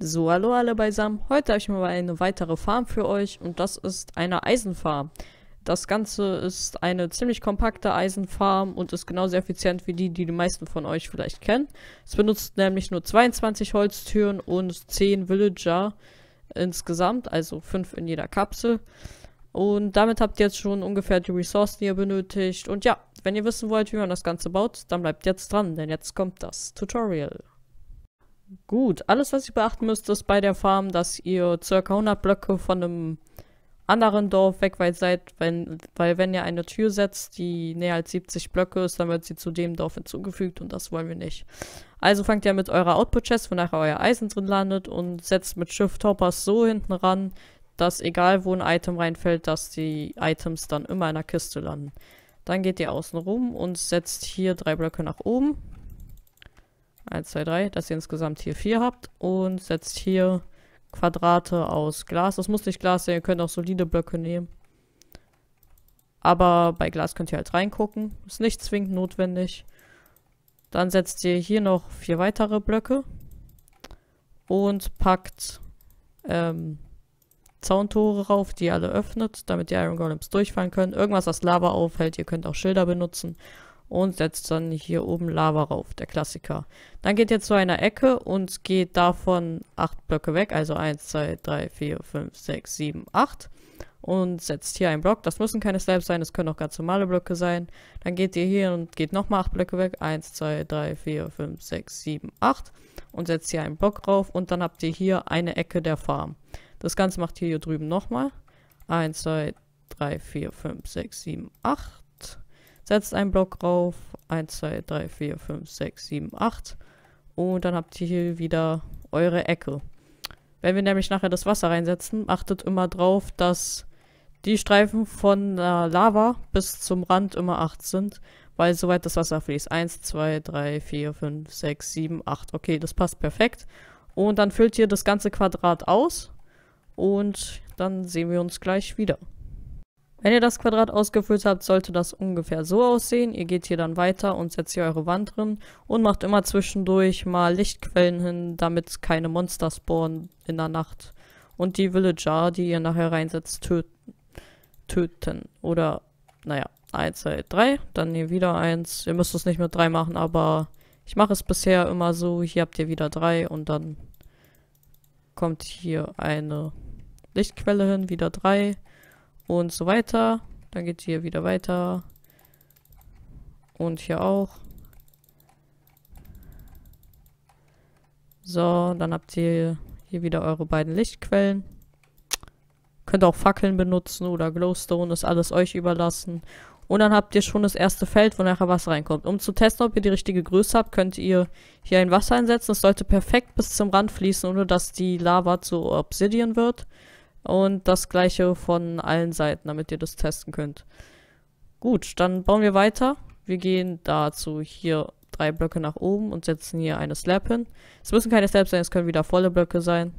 So, hallo alle beisammen. Heute habe ich mal eine weitere Farm für euch und das ist eine Eisenfarm. Das Ganze ist eine ziemlich kompakte Eisenfarm und ist genauso effizient wie die, die die meisten von euch vielleicht kennen. Es benutzt nämlich nur 22 Holztüren und 10 Villager insgesamt, also 5 in jeder Kapsel. Und damit habt ihr jetzt schon ungefähr die Ressourcen, die ihr benötigt. Und ja, wenn ihr wissen wollt, wie man das Ganze baut, dann bleibt jetzt dran, denn jetzt kommt das Tutorial. Gut, alles, was ihr beachten müsst, ist bei der Farm, dass ihr circa 100 Blöcke von einem anderen Dorf weg weit seid, wenn, weil wenn ihr eine Tür setzt, die näher als 70 Blöcke ist, dann wird sie zu dem Dorf hinzugefügt und das wollen wir nicht. Also fangt ihr mit eurer Output-Chest, wo nachher euer Eisen drin landet und setzt mit Shift Hoppers so hinten ran, dass egal wo ein Item reinfällt, dass die Items dann immer in einer Kiste landen. Dann geht ihr außen rum und setzt hier drei Blöcke nach oben 1, 2, 3, dass ihr insgesamt hier 4 habt und setzt hier Quadrate aus Glas. Das muss nicht Glas sein, ihr könnt auch solide Blöcke nehmen. Aber bei Glas könnt ihr halt reingucken. Ist nicht zwingend notwendig. Dann setzt ihr hier noch vier weitere Blöcke und packt ähm, Zauntore rauf, die ihr alle öffnet, damit die Iron Golems durchfahren können. Irgendwas, was Lava aufhält. Ihr könnt auch Schilder benutzen und setzt dann hier oben Lava rauf, der Klassiker. Dann geht ihr zu einer Ecke und geht davon 8 Blöcke weg, also 1, 2, 3, 4, 5, 6, 7, 8 und setzt hier einen Block. Das müssen keine Slabs sein, das können auch ganz normale Blöcke sein. Dann geht ihr hier und geht nochmal 8 Blöcke weg. 1, 2, 3, 4, 5, 6, 7, 8 und setzt hier einen Block rauf und dann habt ihr hier eine Ecke der Farm. Das Ganze macht ihr hier drüben nochmal. 1, 2, 3, 4, 5, 6, 7, 8 setzt einen Block drauf, 1, 2, 3, 4, 5, 6, 7, 8 und dann habt ihr hier wieder eure Ecke. Wenn wir nämlich nachher das Wasser reinsetzen, achtet immer drauf, dass die Streifen von der Lava bis zum Rand immer 8 sind, weil soweit das Wasser fließt. 1, 2, 3, 4, 5, 6, 7, 8. Okay, das passt perfekt. Und dann füllt ihr das ganze Quadrat aus und dann sehen wir uns gleich wieder. Wenn ihr das Quadrat ausgefüllt habt, sollte das ungefähr so aussehen. Ihr geht hier dann weiter und setzt hier eure Wand drin und macht immer zwischendurch mal Lichtquellen hin, damit keine Monster spawnen in der Nacht. Und die Villager, die ihr nachher reinsetzt, töten. Töten. Oder, naja, 1, 2, 3. Dann hier wieder 1. Ihr müsst es nicht mit 3 machen, aber ich mache es bisher immer so. Hier habt ihr wieder 3 und dann kommt hier eine Lichtquelle hin, wieder 3. Und so weiter. Dann geht es hier wieder weiter. Und hier auch. So, dann habt ihr hier wieder eure beiden Lichtquellen. Könnt auch Fackeln benutzen oder Glowstone, ist alles euch überlassen. Und dann habt ihr schon das erste Feld, wo nachher Wasser reinkommt. Um zu testen, ob ihr die richtige Größe habt, könnt ihr hier ein Wasser einsetzen. Es sollte perfekt bis zum Rand fließen, ohne dass die Lava zu Obsidian wird. Und das gleiche von allen Seiten, damit ihr das testen könnt. Gut, dann bauen wir weiter. Wir gehen dazu hier drei Blöcke nach oben und setzen hier eine Slab hin. Es müssen keine Slabs sein, es können wieder volle Blöcke sein.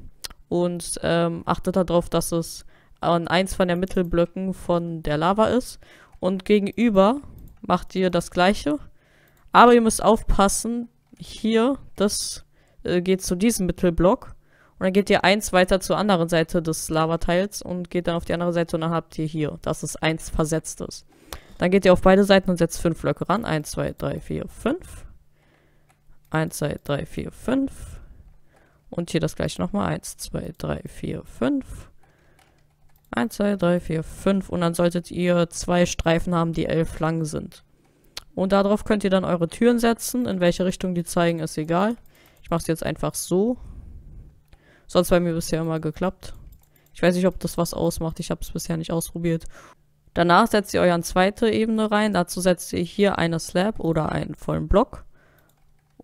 Und ähm, achtet darauf, dass es an eins von den Mittelblöcken von der Lava ist. Und gegenüber macht ihr das gleiche. Aber ihr müsst aufpassen, hier, das äh, geht zu diesem Mittelblock. Und dann geht ihr eins weiter zur anderen Seite des Lavateils und geht dann auf die andere Seite und dann habt ihr hier, dass es eins versetzt ist. Dann geht ihr auf beide Seiten und setzt fünf Blöcke ran. Eins, zwei, drei, vier, fünf. Eins, zwei, drei, vier, fünf. Und hier das gleiche nochmal. Eins, zwei, drei, vier, fünf. 1, 2, 3, 4, 5 und dann solltet ihr zwei Streifen haben, die elf lang sind. Und darauf könnt ihr dann eure Türen setzen. In welche Richtung die zeigen, ist egal. Ich mache es jetzt einfach so. Sonst bei mir bisher immer geklappt. Ich weiß nicht, ob das was ausmacht. Ich habe es bisher nicht ausprobiert. Danach setzt ihr euren zweite Ebene rein. Dazu setzt ihr hier eine Slab oder einen vollen Block.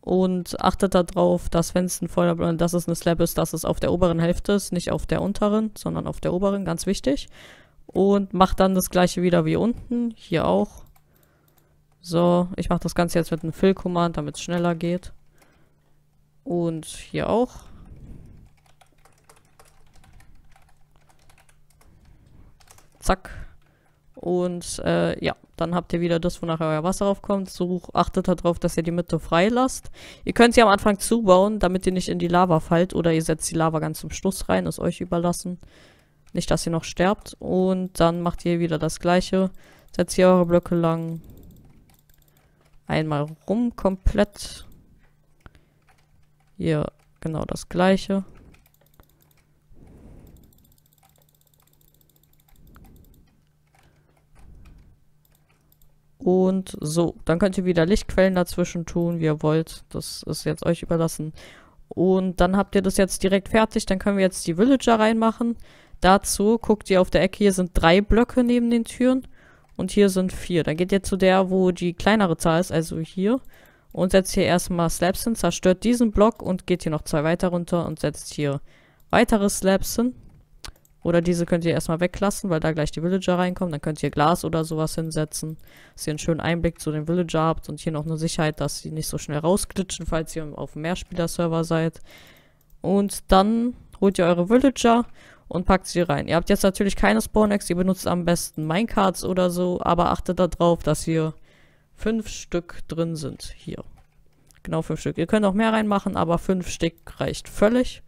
Und achtet darauf, dass wenn es ein voller Block, dass es eine Slab ist, dass es auf der oberen Hälfte ist, nicht auf der unteren, sondern auf der oberen, ganz wichtig. Und macht dann das gleiche wieder wie unten, hier auch. So, ich mache das Ganze jetzt mit einem Fill-Command, damit es schneller geht. Und hier auch. Zack. Und äh, ja, dann habt ihr wieder das, wo nachher euer Wasser raufkommt. So achtet darauf, dass ihr die Mitte frei lasst. Ihr könnt sie am Anfang zubauen, damit ihr nicht in die Lava fallt. Oder ihr setzt die Lava ganz zum Schluss rein, ist euch überlassen. Nicht, dass ihr noch sterbt. Und dann macht ihr wieder das gleiche. Setzt hier eure Blöcke lang. Einmal rum komplett. Hier genau das gleiche. Und so, dann könnt ihr wieder Lichtquellen dazwischen tun, wie ihr wollt. Das ist jetzt euch überlassen. Und dann habt ihr das jetzt direkt fertig. Dann können wir jetzt die Villager reinmachen. Dazu guckt ihr auf der Ecke, hier sind drei Blöcke neben den Türen. Und hier sind vier. Dann geht ihr zu der, wo die kleinere Zahl ist, also hier. Und setzt hier erstmal Slabs hin, zerstört diesen Block und geht hier noch zwei weiter runter und setzt hier weitere Slabs hin. Oder diese könnt ihr erstmal weglassen, weil da gleich die Villager reinkommen. Dann könnt ihr Glas oder sowas hinsetzen, dass ihr einen schönen Einblick zu den Villager habt und hier noch eine Sicherheit, dass sie nicht so schnell rausglitschen, falls ihr auf dem Mehrspieler-Server seid. Und dann holt ihr eure Villager und packt sie rein. Ihr habt jetzt natürlich keine Spawnex, ihr benutzt am besten Minecarts oder so, aber achtet darauf, dass hier fünf Stück drin sind. Hier. Genau fünf Stück. Ihr könnt auch mehr reinmachen, aber fünf Stück reicht völlig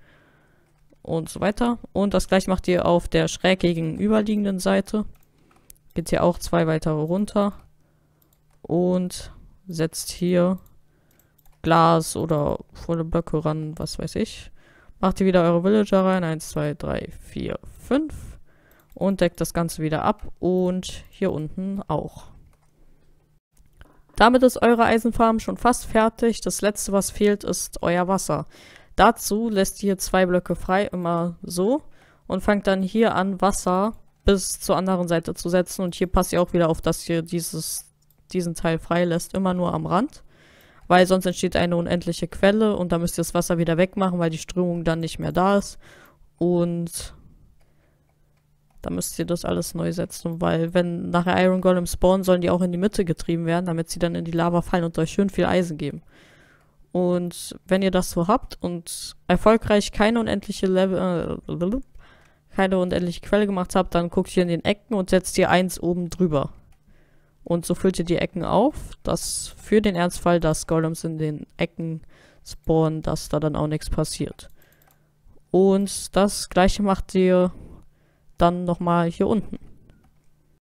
und so weiter. Und das gleiche macht ihr auf der schräg gegenüberliegenden Seite. Geht hier auch zwei weitere runter. Und setzt hier Glas oder volle Blöcke ran, was weiß ich. Macht ihr wieder eure Villager rein. 1, 2, 3, 4, 5. Und deckt das Ganze wieder ab. Und hier unten auch. Damit ist eure Eisenfarm schon fast fertig. Das letzte, was fehlt, ist euer Wasser. Dazu lässt ihr zwei Blöcke frei, immer so. Und fangt dann hier an, Wasser bis zur anderen Seite zu setzen. Und hier passt ihr auch wieder auf, dass ihr dieses, diesen Teil frei lässt, immer nur am Rand. Weil sonst entsteht eine unendliche Quelle und da müsst ihr das Wasser wieder wegmachen, weil die Strömung dann nicht mehr da ist. Und da müsst ihr das alles neu setzen, weil wenn nachher Iron Golem spawnen, sollen die auch in die Mitte getrieben werden, damit sie dann in die Lava fallen und euch schön viel Eisen geben. Und wenn ihr das so habt und erfolgreich keine unendliche Level, äh, keine unendliche Quelle gemacht habt, dann guckt ihr in den Ecken und setzt hier eins oben drüber. Und so füllt ihr die Ecken auf, dass für den Ernstfall, dass Golems in den Ecken spawnen, dass da dann auch nichts passiert. Und das gleiche macht ihr dann nochmal hier unten.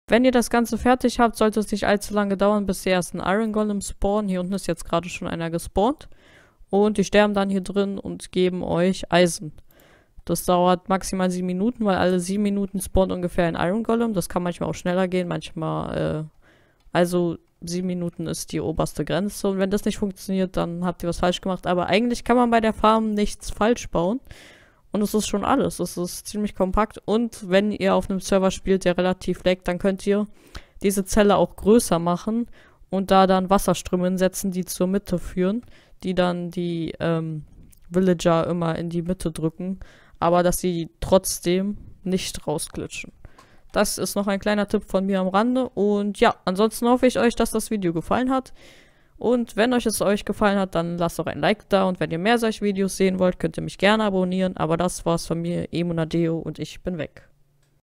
Wenn ihr das Ganze fertig habt, sollte es nicht allzu lange dauern, bis die ersten Iron Golem spawnen. Hier unten ist jetzt gerade schon einer gespawnt. Und die sterben dann hier drin und geben euch Eisen. Das dauert maximal sieben Minuten, weil alle sieben Minuten spawnt ungefähr ein Iron Golem. Das kann manchmal auch schneller gehen, manchmal, äh, also sieben Minuten ist die oberste Grenze. Und wenn das nicht funktioniert, dann habt ihr was falsch gemacht. Aber eigentlich kann man bei der Farm nichts falsch bauen. Und es ist schon alles. Es ist ziemlich kompakt. Und wenn ihr auf einem Server spielt, der relativ leckt, dann könnt ihr diese Zelle auch größer machen und da dann Wasserströme hinsetzen, die zur Mitte führen, die dann die ähm, Villager immer in die Mitte drücken, aber dass sie trotzdem nicht rausglitschen. Das ist noch ein kleiner Tipp von mir am Rande. Und ja, ansonsten hoffe ich euch, dass das Video gefallen hat. Und wenn euch es euch gefallen hat, dann lasst doch ein Like da. Und wenn ihr mehr solche Videos sehen wollt, könnt ihr mich gerne abonnieren. Aber das war's von mir, Emunadeo, und ich bin weg.